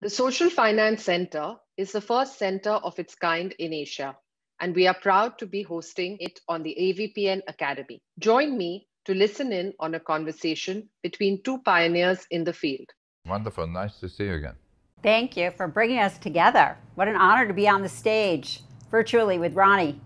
The Social Finance Center is the first center of its kind in Asia, and we are proud to be hosting it on the AVPN Academy. Join me to listen in on a conversation between two pioneers in the field. Wonderful. Nice to see you again. Thank you for bringing us together. What an honor to be on the stage virtually with Ronnie.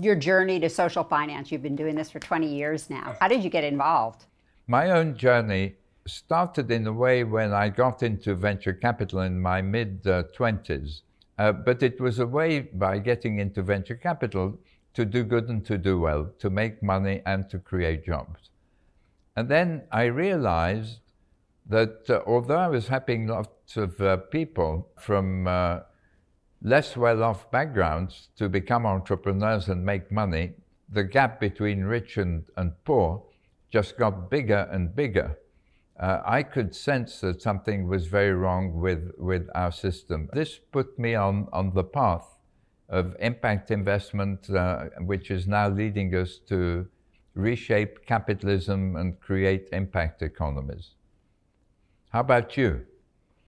Your journey to social finance, you've been doing this for 20 years now. How did you get involved? My own journey started in a way when I got into venture capital in my mid 20s. Uh, but it was a way by getting into venture capital to do good and to do well, to make money and to create jobs. And then I realized that uh, although I was helping lots of uh, people from uh, less well off backgrounds to become entrepreneurs and make money, the gap between rich and, and poor just got bigger and bigger uh, I could sense that something was very wrong with, with our system. This put me on, on the path of impact investment, uh, which is now leading us to reshape capitalism and create impact economies. How about you?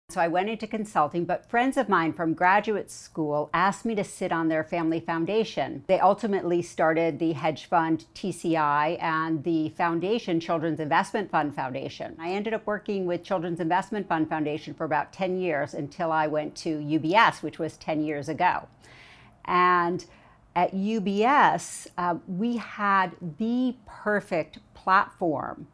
So I went into consulting, but friends of mine from graduate school asked me to sit on their family foundation. They ultimately started the hedge fund TCI and the foundation, Children's Investment Fund Foundation. I ended up working with Children's Investment Fund Foundation for about 10 years until I went to UBS, which was 10 years ago. And at UBS, uh, we had the perfect platform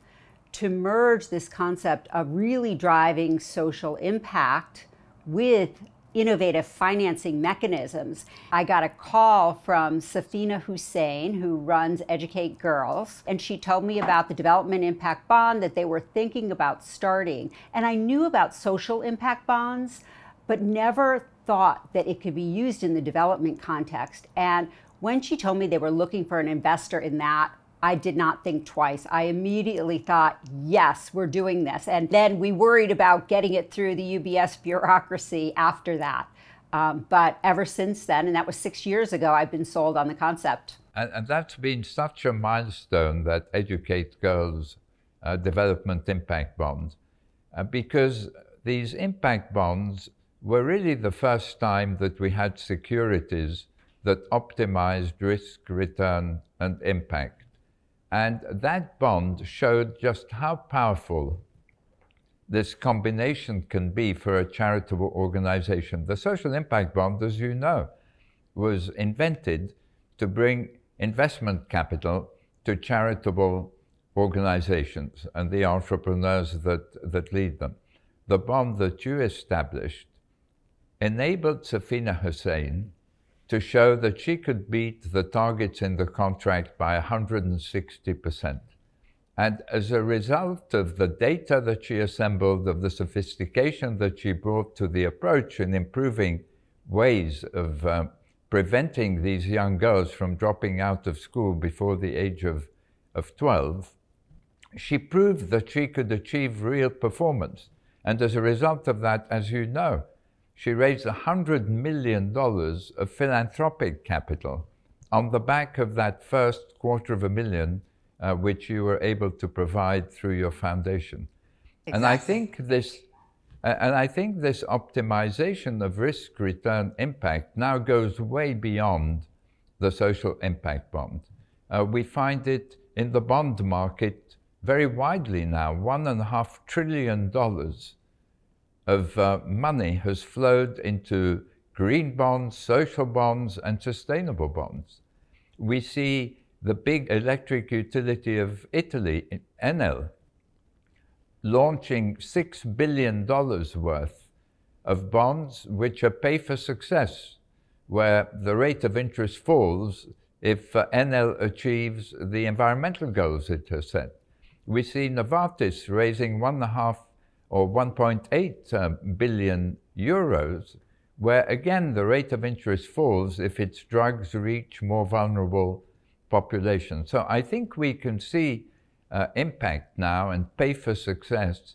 to merge this concept of really driving social impact with innovative financing mechanisms. I got a call from Safina Hussein, who runs Educate Girls, and she told me about the development impact bond that they were thinking about starting. And I knew about social impact bonds, but never thought that it could be used in the development context. And when she told me they were looking for an investor in that, I did not think twice. I immediately thought, yes, we're doing this. And then we worried about getting it through the UBS bureaucracy after that. Um, but ever since then, and that was six years ago, I've been sold on the concept. And, and that's been such a milestone that Educate Girls uh, Development Impact Bonds, uh, because these impact bonds were really the first time that we had securities that optimized risk, return, and impact. And that bond showed just how powerful this combination can be for a charitable organization. The social impact bond, as you know, was invented to bring investment capital to charitable organizations and the entrepreneurs that, that lead them. The bond that you established enabled Safina Hussein to show that she could beat the targets in the contract by 160%. And as a result of the data that she assembled, of the sophistication that she brought to the approach in improving ways of um, preventing these young girls from dropping out of school before the age of, of 12, she proved that she could achieve real performance. And as a result of that, as you know, she raised $100 million of philanthropic capital on the back of that first quarter of a million, uh, which you were able to provide through your foundation. Exactly. And I think this and I think this optimization of risk return impact now goes way beyond the social impact bond. Uh, we find it in the bond market very widely now, one and a half trillion dollars of uh, money has flowed into green bonds, social bonds, and sustainable bonds. We see the big electric utility of Italy, Enel, launching $6 billion worth of bonds which are pay for success, where the rate of interest falls if uh, Enel achieves the environmental goals it has set. We see Novartis raising $1.5 or 1.8 um, billion euros, where again the rate of interest falls if its drugs reach more vulnerable populations. So I think we can see uh, impact now and pay for success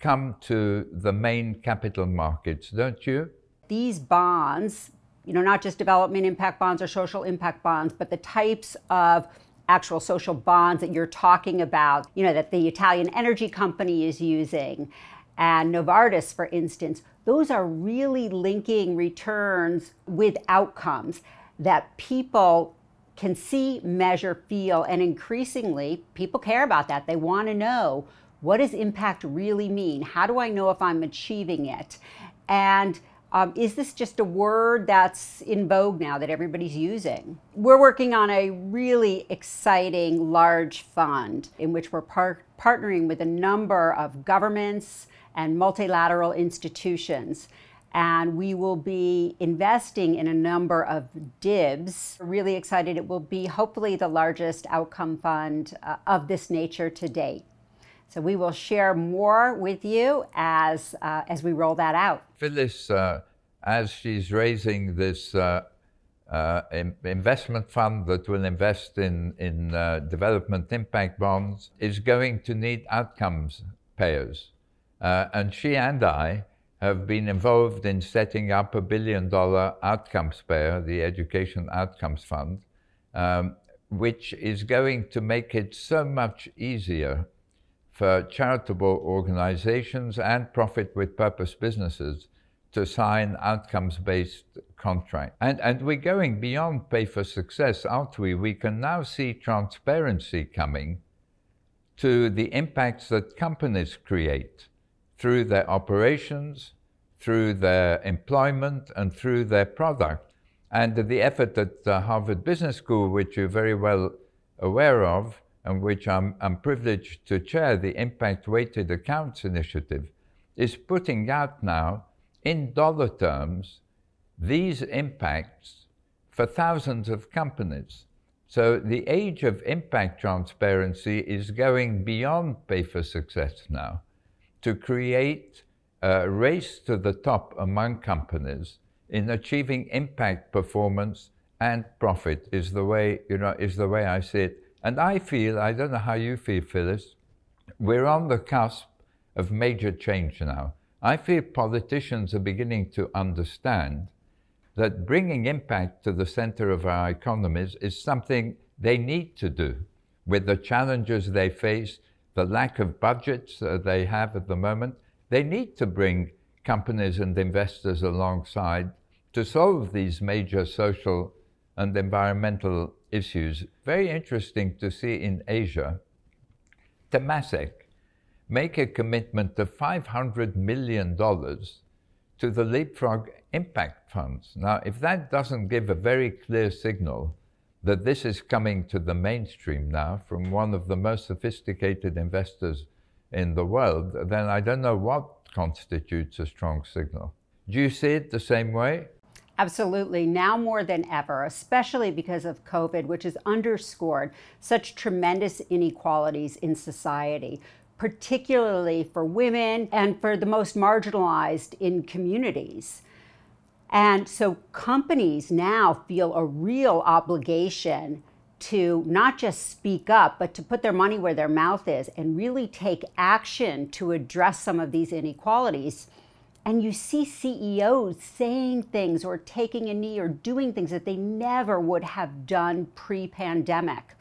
come to the main capital markets, don't you? These bonds, you know, not just development impact bonds or social impact bonds, but the types of actual social bonds that you're talking about, you know, that the Italian energy company is using, and Novartis, for instance, those are really linking returns with outcomes that people can see, measure, feel, and increasingly people care about that. They want to know what does impact really mean? How do I know if I'm achieving it? And um, is this just a word that's in vogue now that everybody's using? We're working on a really exciting large fund in which we're par partnering with a number of governments, and multilateral institutions. And we will be investing in a number of DIBs. really excited. It will be hopefully the largest outcome fund uh, of this nature to date. So we will share more with you as, uh, as we roll that out. Phyllis, uh, as she's raising this uh, uh, investment fund that will invest in, in uh, development impact bonds, is going to need outcomes payers. Uh, and she and I have been involved in setting up a billion dollar outcomes pair, the Education Outcomes Fund, um, which is going to make it so much easier for charitable organizations and profit with purpose businesses to sign outcomes based contracts. And, and we're going beyond pay for success, aren't we? We can now see transparency coming to the impacts that companies create through their operations, through their employment, and through their product. And the effort at the uh, Harvard Business School, which you're very well aware of, and which I'm, I'm privileged to chair, the Impact Weighted Accounts Initiative, is putting out now, in dollar terms, these impacts for thousands of companies. So the age of impact transparency is going beyond pay for success now to create a race to the top among companies in achieving impact performance and profit is the way you know is the way I see it. And I feel I don't know how you feel, Phyllis. We're on the cusp of major change now. I feel politicians are beginning to understand that bringing impact to the center of our economies is something they need to do with the challenges they face the lack of budgets uh, they have at the moment. They need to bring companies and investors alongside to solve these major social and environmental issues. Very interesting to see in Asia, Temasek make a commitment of $500 million to the Leapfrog Impact Funds. Now, if that doesn't give a very clear signal that this is coming to the mainstream now from one of the most sophisticated investors in the world, then I don't know what constitutes a strong signal. Do you see it the same way? Absolutely, now more than ever, especially because of COVID, which has underscored such tremendous inequalities in society, particularly for women and for the most marginalized in communities. And so companies now feel a real obligation to not just speak up, but to put their money where their mouth is and really take action to address some of these inequalities. And you see CEOs saying things or taking a knee or doing things that they never would have done pre pandemic.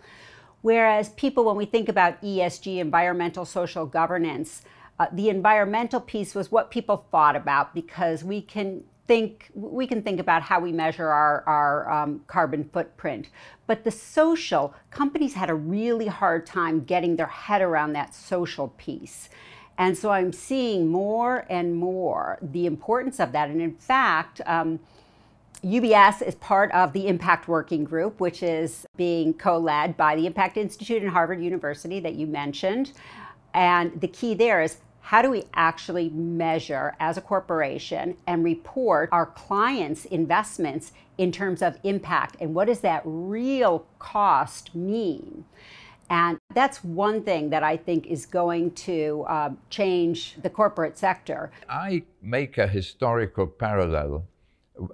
Whereas people, when we think about ESG, environmental, social governance, uh, the environmental piece was what people thought about because we can think we can think about how we measure our, our um, carbon footprint but the social companies had a really hard time getting their head around that social piece and so i'm seeing more and more the importance of that and in fact um, UBS is part of the Impact Working Group, which is being co led by the Impact Institute and Harvard University that you mentioned. And the key there is how do we actually measure as a corporation and report our clients' investments in terms of impact and what does that real cost mean? And that's one thing that I think is going to uh, change the corporate sector. I make a historical parallel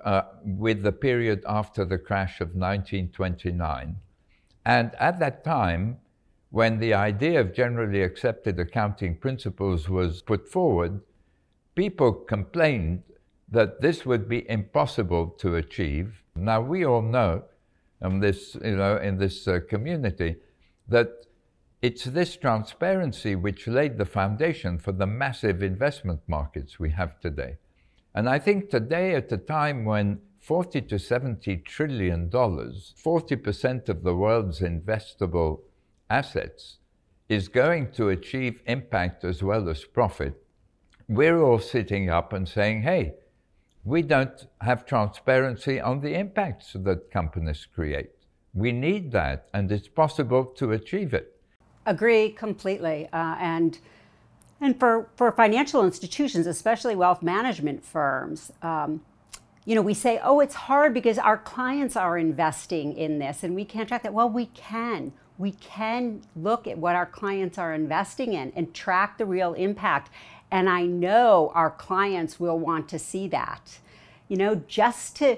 uh, with the period after the crash of 1929. And at that time, when the idea of generally accepted accounting principles was put forward, people complained that this would be impossible to achieve. Now, we all know in this, you know, in this uh, community that it's this transparency which laid the foundation for the massive investment markets we have today. And I think today, at a time when 40 to 70 trillion dollars, 40% of the world's investable assets is going to achieve impact as well as profit, we're all sitting up and saying, hey, we don't have transparency on the impacts that companies create. We need that, and it's possible to achieve it. Agree completely. Uh, and and for, for financial institutions, especially wealth management firms, um, you know, we say, oh, it's hard because our clients are investing in this and we can't track that. Well, we can we can look at what our clients are investing in and track the real impact. And I know our clients will want to see that. You know, just to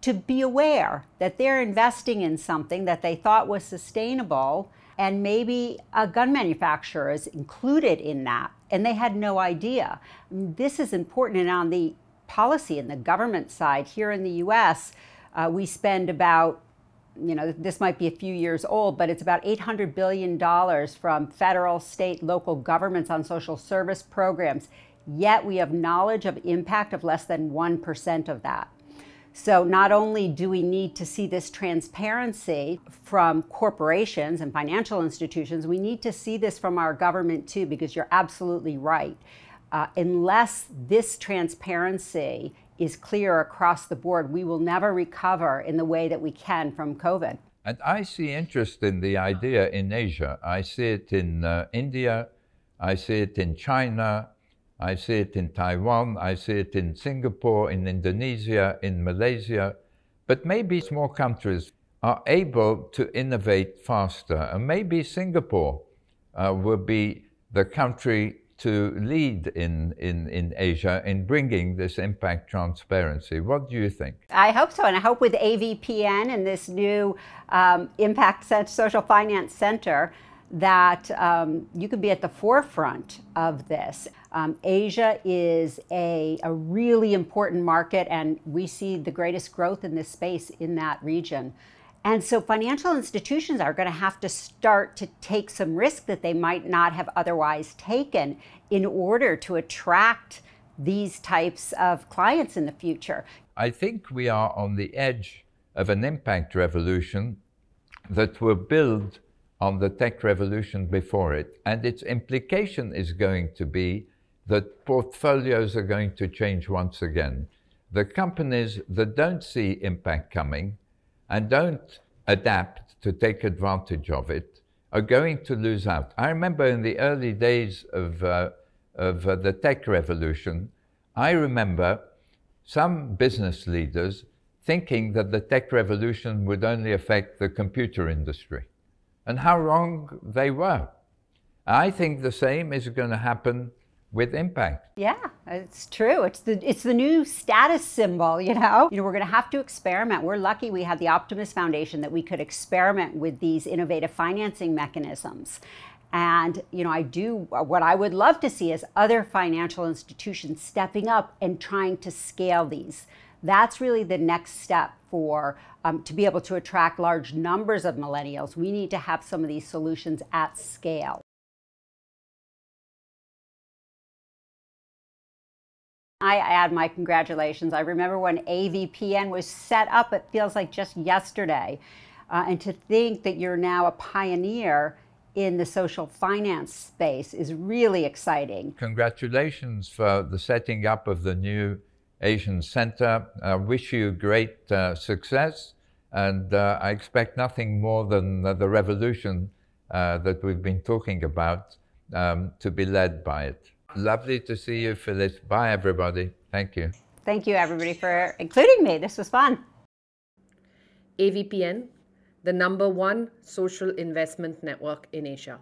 to be aware that they're investing in something that they thought was sustainable and maybe a gun manufacturer is included in that and they had no idea. This is important and on the policy and the government side here in the US, uh, we spend about you know, this might be a few years old, but it's about $800 billion from federal, state, local governments on social service programs. Yet we have knowledge of impact of less than 1% of that. So not only do we need to see this transparency from corporations and financial institutions, we need to see this from our government too, because you're absolutely right. Uh, unless this transparency is clear across the board, we will never recover in the way that we can from COVID. And I see interest in the idea in Asia. I see it in uh, India. I see it in China. I see it in Taiwan. I see it in Singapore, in Indonesia, in Malaysia. But maybe small countries are able to innovate faster. And maybe Singapore uh, will be the country to lead in, in, in Asia in bringing this impact transparency. What do you think? I hope so. And I hope with AVPN and this new um, Impact Social Finance Center that um, you could be at the forefront of this. Um, Asia is a, a really important market, and we see the greatest growth in this space in that region. And so financial institutions are going to have to start to take some risk that they might not have otherwise taken in order to attract these types of clients in the future. I think we are on the edge of an impact revolution that will build on the tech revolution before it. And its implication is going to be that portfolios are going to change once again. The companies that don't see impact coming and don't adapt to take advantage of it are going to lose out. I remember in the early days of, uh, of uh, the tech revolution, I remember some business leaders thinking that the tech revolution would only affect the computer industry and how wrong they were. I think the same is going to happen with impact. Yeah, it's true. It's the it's the new status symbol, you know. You know, we're going to have to experiment. We're lucky we had the Optimist Foundation that we could experiment with these innovative financing mechanisms. And, you know, I do uh, what I would love to see is other financial institutions stepping up and trying to scale these. That's really the next step for um, to be able to attract large numbers of millennials. We need to have some of these solutions at scale. I add my congratulations. I remember when AVPN was set up, it feels like just yesterday. Uh, and to think that you're now a pioneer in the social finance space is really exciting. Congratulations for the setting up of the new Asian Center. I wish you great uh, success, and uh, I expect nothing more than the revolution uh, that we've been talking about um, to be led by it. Lovely to see you, Phyllis. Bye, everybody. Thank you. Thank you, everybody, for including me. This was fun. AVPN, the number one social investment network in Asia.